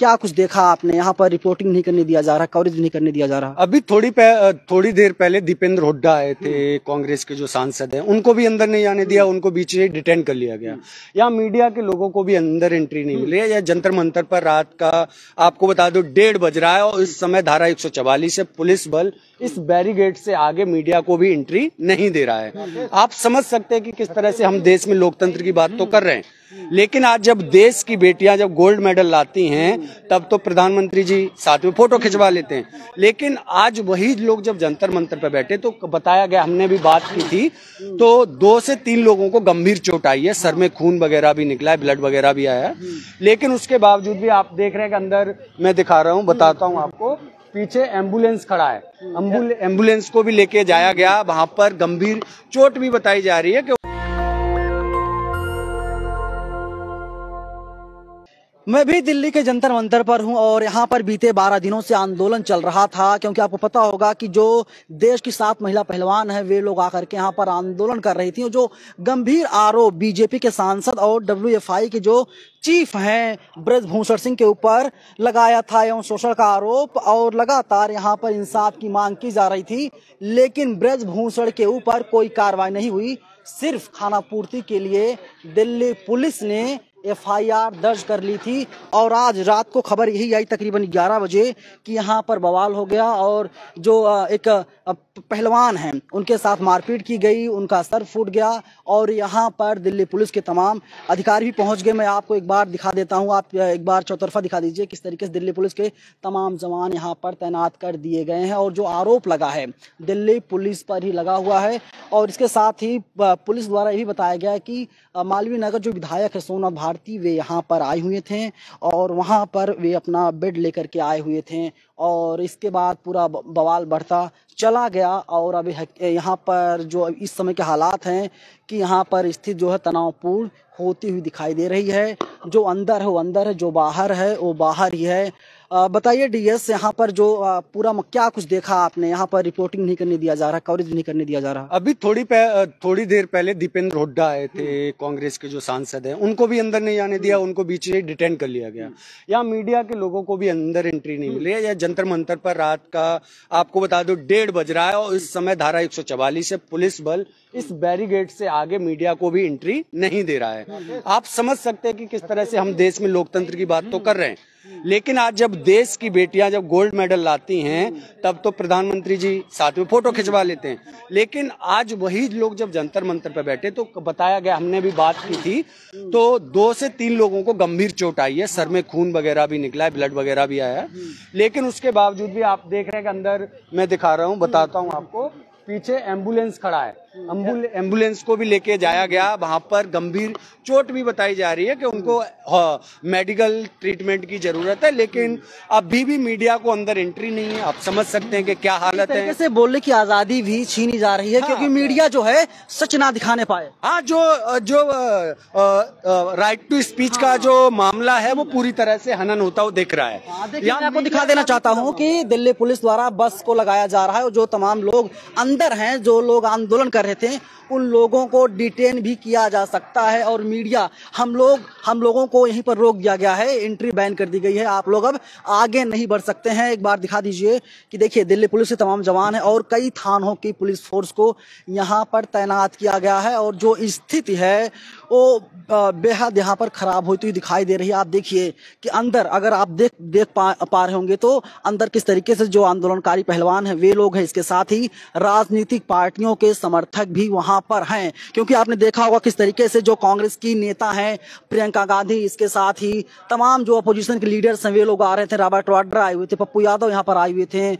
क्या कुछ देखा आपने यहाँ पर रिपोर्टिंग नहीं करने दिया जा रहा कवरेज नहीं करने दिया जा रहा अभी थोड़ी थोड़ी देर पहले दीपेंद्र हुड्डा आए थे कांग्रेस के जो सांसद हैं उनको भी अंदर नहीं आने दिया उनको बीच में डिटेन कर लिया गया यहाँ मीडिया के लोगों को भी अंदर एंट्री नहीं मिली या जंतर मंतर पर रात का आपको बता दो डेढ़ बज रहा है और इस समय धारा एक से पुलिस बल इस बैरिगेड से आगे मीडिया को भी एंट्री नहीं दे रहा है आप समझ सकते हैं कि किस तरह से हम देश में लोकतंत्र की बात तो कर रहे हैं लेकिन आज जब देश की बेटियां जब गोल्ड मेडल लाती हैं तब तो प्रधानमंत्री जी साथ में फोटो खिंचवा लेते हैं लेकिन आज वही लोग जब जंतर मंतर पर बैठे तो बताया गया हमने भी बात की थी तो दो से तीन लोगों को गंभीर चोट आई है सर में खून वगैरह भी निकला है ब्लड वगैरह भी आया है लेकिन उसके बावजूद भी आप देख रहे हैं कि अंदर मैं दिखा रहा हूँ बताता हूँ आपको पीछे एम्बुलेंस खड़ा है हम्म। एम्बुलेंस को भी लेके जाया गया वहां पर गंभीर चोट भी बताई जा रही है मैं भी दिल्ली के जंतर मंतर पर हूं और यहां पर बीते 12 दिनों से आंदोलन चल रहा था क्योंकि आपको पता होगा कि जो देश की सात महिला पहलवान है वे लोग आकर के यहां पर आंदोलन कर रही थी जो गंभीर आरोप बीजेपी के सांसद और डब्ल्यू के जो चीफ हैं ब्रजभूषण सिंह के ऊपर लगाया था एवं शोषण का आरोप और लगातार यहाँ पर इंसाफ की मांग की जा रही थी लेकिन ब्रजभूषण के ऊपर कोई कार्रवाई नहीं हुई सिर्फ खाना पूर्ति के लिए दिल्ली पुलिस ने एफआईआर दर्ज कर ली थी और आज रात को खबर यही आई तकरीबन 11 बजे कि यहाँ पर बवाल हो गया और जो एक पहलवान हैं उनके साथ मारपीट की गई उनका सर फूट गया और यहाँ पर दिल्ली पुलिस के तमाम अधिकारी भी पहुँच गए मैं आपको एक बार दिखा देता हूँ आप एक बार चौतरफा दिखा दीजिए किस तरीके से दिल्ली पुलिस के तमाम जवान यहाँ पर तैनात कर दिए गए हैं और जो आरोप लगा है दिल्ली पुलिस पर ही लगा हुआ है और इसके साथ ही पुलिस द्वारा यही बताया गया है कि मालवीय नगर जो विधायक है सोमनाथ शरणार्थी वे यहाँ पर आए हुए थे और वहाँ पर वे अपना बेड लेकर के आए हुए थे और इसके बाद पूरा बवाल बढ़ता चला गया और अभी यहाँ पर जो इस समय के हालात हैं कि यहाँ पर स्थिति जो है तनावपूर्ण होती हुई दिखाई दे रही है जो अंदर है वो अंदर है जो बाहर है वो बाहर ही है बताइए डीएस यहाँ पर जो पूरा क्या कुछ देखा आपने यहाँ पर रिपोर्टिंग नहीं करने दिया जा रहा कवरेज नहीं करने दिया जा रहा अभी थोड़ी थोड़ी देर पहले दीपेंद्र हुड्डा आए थे कांग्रेस के जो सांसद हैं उनको भी अंदर नहीं आने दिया उनको बीच में डिटेन कर लिया गया यहाँ मीडिया के लोगों को भी अंदर एंट्री नहीं मिली या जंतर मंतर पर रात का आपको बता दो डेढ़ बज रहा है और इस समय धारा एक है पुलिस बल इस बैरिगेड से आगे मीडिया को भी एंट्री नहीं दे रहा है आप समझ सकते हैं कि किस तरह से हम देश में लोकतंत्र की बात तो कर रहे हैं लेकिन आज जब देश की बेटियां जब गोल्ड मेडल लाती हैं तब तो प्रधानमंत्री जी साथ में फोटो खिंचवा लेते हैं लेकिन आज वही लोग जब जंतर मंतर पर बैठे तो बताया गया हमने भी बात की थी तो दो से तीन लोगों को गंभीर चोट आई है सर में खून वगैरह भी निकला है ब्लड वगैरह भी आया है लेकिन उसके बावजूद भी आप देख रहे हैं कि अंदर मैं दिखा रहा हूँ बताता हूँ आपको पीछे एम्बुलेंस खड़ा है एम्बुलेंस को भी लेके जाया गया वहाँ पर गंभीर चोट भी बताई जा रही है कि उनको मेडिकल ट्रीटमेंट की जरूरत है लेकिन अभी भी मीडिया को अंदर एंट्री नहीं है आप समझ सकते हैं कि क्या हालत है ऐसे बोलने की आजादी भी छीनी जा रही है हाँ, क्योंकि मीडिया जो है सच ना दिखाने पाए हाँ जो जो राइट टू स्पीच का जो मामला है वो पूरी तरह से हनन होता हुआ दिख रहा है यहाँ आपको दिखा देना चाहता हूँ की दिल्ली पुलिस द्वारा बस को लगाया जा रहा है और जो तमाम लोग अंदर है जो लोग आंदोलन कर कर रहे थे उन लोगों को डिटेन भी किया जा सकता है और मीडिया हम लोग हम लोगों को यहीं पर रोक दिया गया है एंट्री बैन कर दी गई है आप लोग अब आगे नहीं बढ़ सकते हैं एक बार दिखा दीजिए कि देखिए दिल्ली पुलिस के तमाम जवान हैं और कई थानों की पुलिस फोर्स को यहाँ पर तैनात किया गया है और जो स्थिति है वो बेहद यहाँ पर खराब होती हुई दिखाई दे रही है आप देखिए कि अंदर अगर आप देख देख पा, पा रहे होंगे तो अंदर किस तरीके से जो आंदोलनकारी पहलवान है वे लोग हैं इसके साथ ही राजनीतिक पार्टियों के समर्थन समर्थक भी वहां पर हैं क्योंकि आपने देखा होगा किस तरीके से जो कांग्रेस की नेता हैं प्रियंका गांधी इसके साथ ही तमाम जो अपोजिशन के लीडर्स हैं वे लोग आ रहे थे रॉबर्ट वाड्रा आए हुए थे पप्पू यादव यहाँ पर आए हुए थे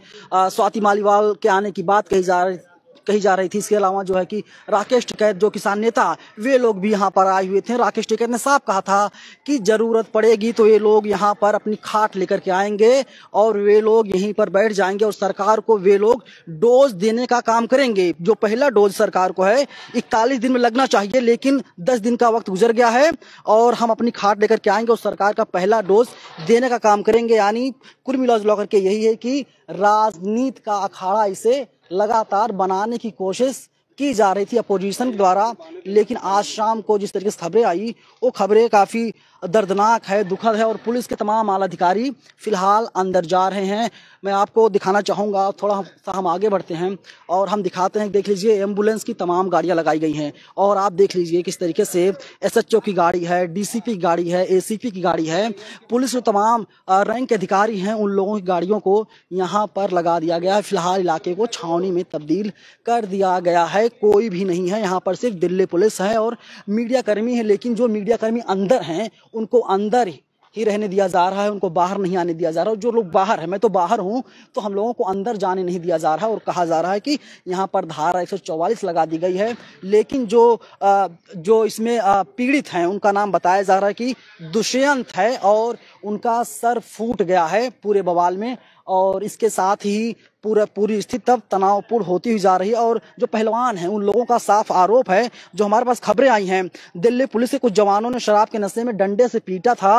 स्वाति मालीवाल के आने की बात कही जा रही कही जा रही थी इसके अलावा जो है कि राकेश टिकैत जो किसान नेता वे लोग भी यहाँ पर आए हुए थे राकेश टिकैत ने साफ कहा था कि ज़रूरत पड़ेगी तो ये लोग यहाँ पर अपनी खाट लेकर के आएंगे और वे लोग यहीं पर बैठ जाएंगे और सरकार को वे लोग डोज देने का काम करेंगे जो पहला डोज सरकार को है इकतालीस दिन में लगना चाहिए लेकिन दस दिन का वक्त गुजर गया है और हम अपनी खाट लेकर के आएंगे और सरकार का पहला डोज देने का काम करेंगे यानी कुल मिला जुला करके यही है कि राजनीति का अखाड़ा इसे लगातार बनाने की कोशिश की जा रही थी अपोजिशन के द्वारा लेकिन आज शाम को जिस तरीके से खबरें आई वो खबरें काफ़ी दर्दनाक है दुखद है और पुलिस के तमाम आला अधिकारी फिलहाल अंदर जा रहे हैं मैं आपको दिखाना चाहूँगा थोड़ा सा हम आगे बढ़ते हैं और हम दिखाते हैं देख लीजिए एम्बुलेंस की तमाम गाड़ियाँ लगाई गई हैं और आप देख लीजिए किस तरीके से एस की गाड़ी है डी की गाड़ी है ए की गाड़ी है पुलिस जो तमाम रैंक के अधिकारी हैं उन लोगों की गाड़ियों को यहाँ पर लगा दिया गया है फिलहाल इलाके को छावनी में तब्दील कर दिया गया है कोई भी नहीं है यहाँ पर सिर्फ दिल्ली पुलिस है और मीडियाकर्मी है लेकिन जो मीडियाकर्मी अंदर हैं उनको अंदर ही रहने दिया जा रहा है उनको बाहर नहीं आने दिया जा रहा है जो लोग बाहर है मैं तो बाहर हूँ तो हम लोगों को अंदर जाने नहीं दिया जा रहा है और कहा जा रहा है कि यहाँ पर धारा एक लगा दी गई है लेकिन जो आ, जो इसमें पीड़ित हैं उनका नाम बताया जा रहा है कि दुष्यंत है और उनका सर फूट गया है पूरे बवाल में और इसके साथ ही पूरा पूरी स्थिति तब तनावपूर्ण होती हुई जा रही है और जो पहलवान हैं उन लोगों का साफ आरोप है जो हमारे पास खबरें आई हैं दिल्ली पुलिस के कुछ जवानों ने शराब के नशे में डंडे से पीटा था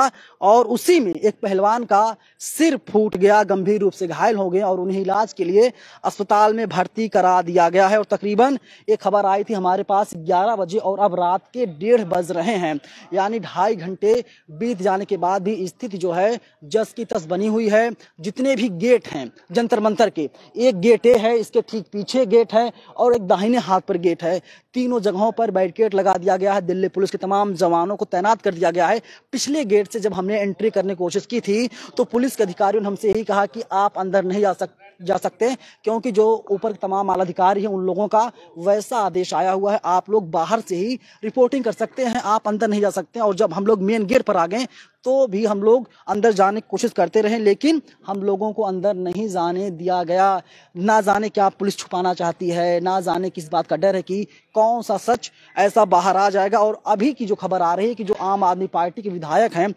और उसी में एक पहलवान का सिर फूट गया गंभीर रूप से घायल हो गए और उन्हें इलाज के लिए अस्पताल में भर्ती करा दिया गया है और तकरीबन एक खबर आई थी हमारे पास ग्यारह बजे और अब रात के डेढ़ बज रहे हैं यानी ढाई घंटे बीत जाने के बाद भी स्थिति जो है जस की तस बनी हुई है जितने भी गेट हैं जंतर मंतर के एक गेट ए है इसके ठीक पीछे गेट है और एक दाहिने हाथ पर गेट है तीनों जगहों पर बैरिकेड लगा दिया गया है दिल्ली पुलिस के तमाम जवानों को तैनात कर दिया गया है पिछले गेट से जब हमने एंट्री करने की कोशिश की थी तो पुलिस के अधिकारियों ने हमसे यही कहा कि आप अंदर नहीं जा सकते जा सकते क्योंकि जो ऊपर तमाम अधिकारी हैं उन लोगों का वैसा आदेश आया हुआ है आप लोग बाहर से ही रिपोर्टिंग कर सकते हैं आप अंदर नहीं जा सकते और जब हम लोग मेन गेट पर आ गए तो भी हम लोग अंदर जाने की कोशिश करते रहे लेकिन हम लोगों को अंदर नहीं जाने दिया गया ना जाने क्या पुलिस छुपाना चाहती है ना जाने किस बात का डर है कि कौन सा सच ऐसा बाहर आ जाएगा और अभी की जो खबर आ रही है कि जो आम आदमी पार्टी के विधायक हैं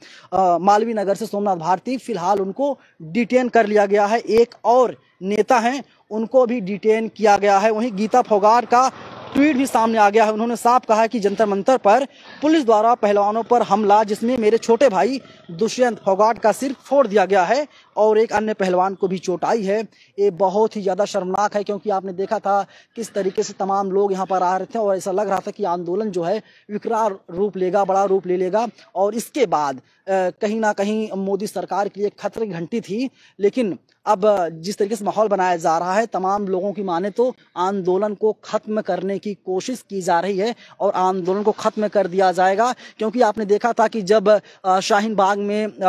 मालवी नगर से सोमनाथ भारती फिलहाल उनको डिटेन कर लिया गया है एक और नेता हैं उनको भी डिटेन किया गया है वहीं गीता फोगार का ट्वीट भी सामने आ गया है उन्होंने साफ कहा कि जंतर मंतर पर पुलिस द्वारा पहलवानों पर हमला जिसमें मेरे छोटे भाई दुष्यंत फोगाट का सिर फोड़ दिया गया है और एक अन्य पहलवान को भी चोट आई है ये बहुत ही ज़्यादा शर्मनाक है क्योंकि आपने देखा था किस तरीके से तमाम लोग यहाँ पर आ रहे थे और ऐसा लग रहा था कि आंदोलन जो है विकरार रूप लेगा बड़ा रूप ले लेगा और इसके बाद कहीं ना कहीं मोदी सरकार के लिए खतरे की घंटी थी लेकिन अब जिस तरीके से माहौल बनाया जा रहा है तमाम लोगों की माने तो आंदोलन को खत्म करने की कोशिश की जा रही है और आंदोलन को खत्म कर दिया जाएगा क्योंकि आपने देखा था कि जब शाहीन बाग में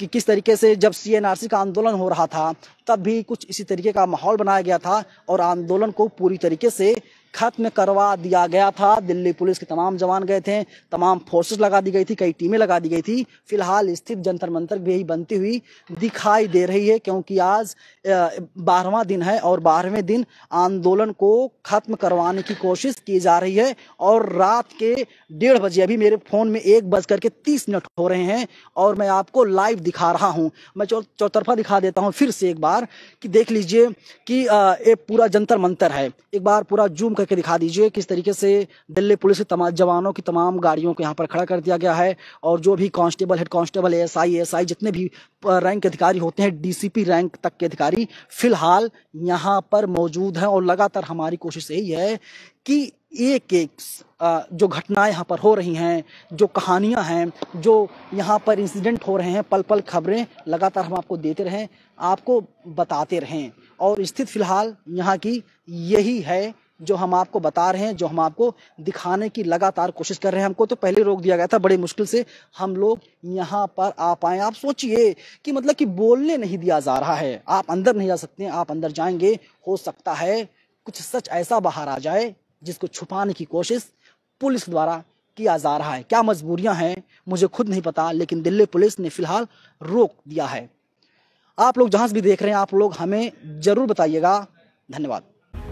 कि किस तरीके से जब सीएनआरसी का आंदोलन हो रहा था तब भी कुछ इसी तरीके का माहौल बनाया गया था और आंदोलन को पूरी तरीके से खत्म करवा दिया गया था दिल्ली पुलिस के तमाम जवान गए थे तमाम फोर्सेस लगा दी गई थी कई टीमें लगा दी गई थी फिलहाल स्थित जंतर मंतर भी यही बनती हुई दिखाई दे रही है क्योंकि आज बारहवा दिन है और बारहवें दिन आंदोलन को खत्म करवाने की कोशिश की जा रही है और रात के डेढ़ बजे अभी मेरे फ़ोन में एक बज करके तीस मिनट हो रहे हैं और मैं आपको लाइव दिखा रहा हूँ मैं चौतरफा दिखा देता हूँ फिर से एक बार कि देख लीजिए कि ये पूरा जंतर मंतर है एक बार पूरा जूम कर करके दिखा दीजिए किस तरीके से दिल्ली पुलिस के तमाम जवानों की तमाम गाड़ियों को यहाँ पर खड़ा कर दिया गया है और जो भी constable head constable ASI ASI जितने भी रैंक के अधिकारी होते हैं डीसीपी रैंक तक के अधिकारी फिलहाल यहाँ पर मौजूद हैं और लगातार हमारी कोशिश यही है कि एक एक जो घटनाएं यहाँ पर हो रही हैं जो कहानियां हैं जो यहाँ पर इंसिडेंट हो रहे हैं पल पल खबरें लगातार हम आपको देते रहें आपको बताते रहें और स्थिति फिलहाल यहाँ की यही है जो हम आपको बता रहे हैं जो हम आपको दिखाने की लगातार कोशिश कर रहे हैं हमको तो पहले रोक दिया गया था बड़ी मुश्किल से हम लोग यहाँ पर आ पाए आप सोचिए कि मतलब कि बोलने नहीं दिया जा रहा है आप अंदर नहीं जा सकते आप अंदर जाएंगे हो सकता है कुछ सच ऐसा बाहर आ जाए जिसको छुपाने की कोशिश पुलिस द्वारा किया जा रहा है क्या मजबूरियां हैं मुझे खुद नहीं पता लेकिन दिल्ली पुलिस ने फिलहाल रोक दिया है आप लोग जहां से भी देख रहे हैं आप लोग हमें ज़रूर बताइएगा धन्यवाद